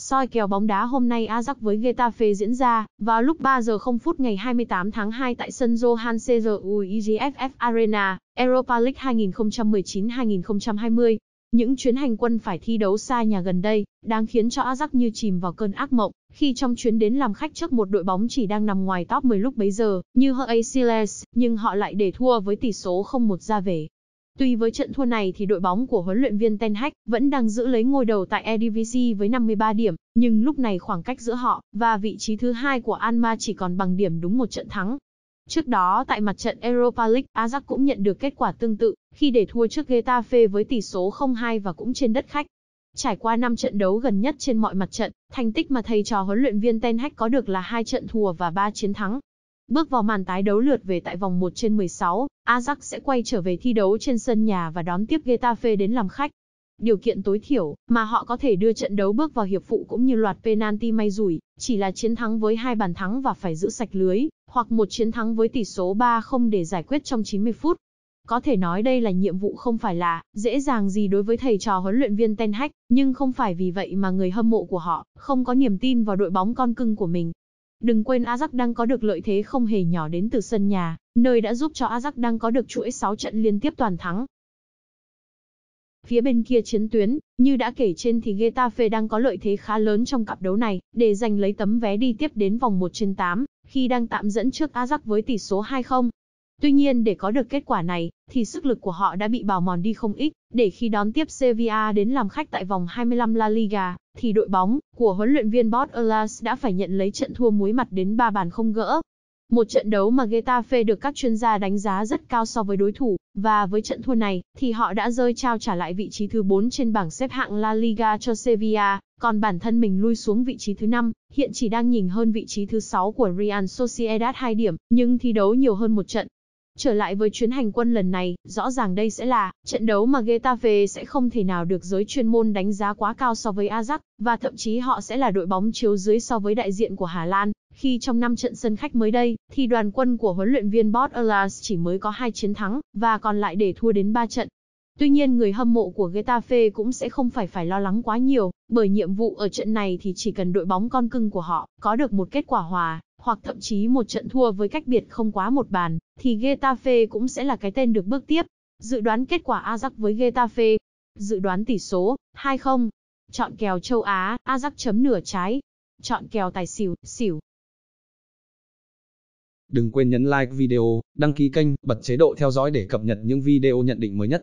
Soi kèo bóng đá hôm nay Ajax với Getafe diễn ra vào lúc 3 giờ 0 phút ngày 28 tháng 2 tại sân Johan Caesar UIGFF e Arena, Europa League 2019-2020. Những chuyến hành quân phải thi đấu xa nhà gần đây đang khiến cho Ajax như chìm vào cơn ác mộng khi trong chuyến đến làm khách trước một đội bóng chỉ đang nằm ngoài top 10 lúc bấy giờ như Heracles, nhưng họ lại để thua với tỷ số 0-1 ra về. Tuy với trận thua này thì đội bóng của huấn luyện viên Ten Hag vẫn đang giữ lấy ngôi đầu tại Eredivisie với 53 điểm, nhưng lúc này khoảng cách giữa họ và vị trí thứ hai của Alma chỉ còn bằng điểm đúng một trận thắng. Trước đó tại mặt trận Europa League, Ajax cũng nhận được kết quả tương tự khi để thua trước Getafe với tỷ số 0-2 và cũng trên đất khách. Trải qua 5 trận đấu gần nhất trên mọi mặt trận, thành tích mà thầy trò huấn luyện viên Ten Hag có được là hai trận thua và 3 chiến thắng, Bước vào màn tái đấu lượt về tại vòng 1 trên 16, Ajax sẽ quay trở về thi đấu trên sân nhà và đón tiếp Getafe đến làm khách. Điều kiện tối thiểu mà họ có thể đưa trận đấu bước vào hiệp phụ cũng như loạt penalty may rủi, chỉ là chiến thắng với hai bàn thắng và phải giữ sạch lưới, hoặc một chiến thắng với tỷ số 3-0 để giải quyết trong 90 phút. Có thể nói đây là nhiệm vụ không phải là dễ dàng gì đối với thầy trò huấn luyện viên Ten Hag, nhưng không phải vì vậy mà người hâm mộ của họ không có niềm tin vào đội bóng con cưng của mình. Đừng quên Ajax đang có được lợi thế không hề nhỏ đến từ sân nhà, nơi đã giúp cho Ajax đang có được chuỗi 6 trận liên tiếp toàn thắng. Phía bên kia chiến tuyến, như đã kể trên thì Getafe đang có lợi thế khá lớn trong cặp đấu này, để giành lấy tấm vé đi tiếp đến vòng 1 trên 8, khi đang tạm dẫn trước Ajax với tỷ số 2-0. Tuy nhiên để có được kết quả này, thì sức lực của họ đã bị bào mòn đi không ít, để khi đón tiếp Sevilla đến làm khách tại vòng 25 La Liga, thì đội bóng của huấn luyện viên Bordalas đã phải nhận lấy trận thua muối mặt đến 3 bàn không gỡ. Một trận đấu mà Getafe được các chuyên gia đánh giá rất cao so với đối thủ, và với trận thua này, thì họ đã rơi trao trả lại vị trí thứ 4 trên bảng xếp hạng La Liga cho Sevilla, còn bản thân mình lui xuống vị trí thứ 5, hiện chỉ đang nhìn hơn vị trí thứ 6 của Real Sociedad 2 điểm, nhưng thi đấu nhiều hơn một trận, Trở lại với chuyến hành quân lần này, rõ ràng đây sẽ là trận đấu mà Getafe sẽ không thể nào được giới chuyên môn đánh giá quá cao so với Ajax, và thậm chí họ sẽ là đội bóng chiếu dưới so với đại diện của Hà Lan. Khi trong 5 trận sân khách mới đây, thì đoàn quân của huấn luyện viên Bot Alas chỉ mới có 2 chiến thắng, và còn lại để thua đến 3 trận. Tuy nhiên người hâm mộ của Getafe cũng sẽ không phải phải lo lắng quá nhiều, bởi nhiệm vụ ở trận này thì chỉ cần đội bóng con cưng của họ có được một kết quả hòa, hoặc thậm chí một trận thua với cách biệt không quá một bàn, thì Getafe cũng sẽ là cái tên được bước tiếp. Dự đoán kết quả Ajax với Getafe. Dự đoán tỷ số 2-0. Chọn kèo châu Á, Ajax chấm nửa trái. Chọn kèo tài xỉu, xỉu. Đừng quên nhấn like video, đăng ký kênh, bật chế độ theo dõi để cập nhật những video nhận định mới nhất.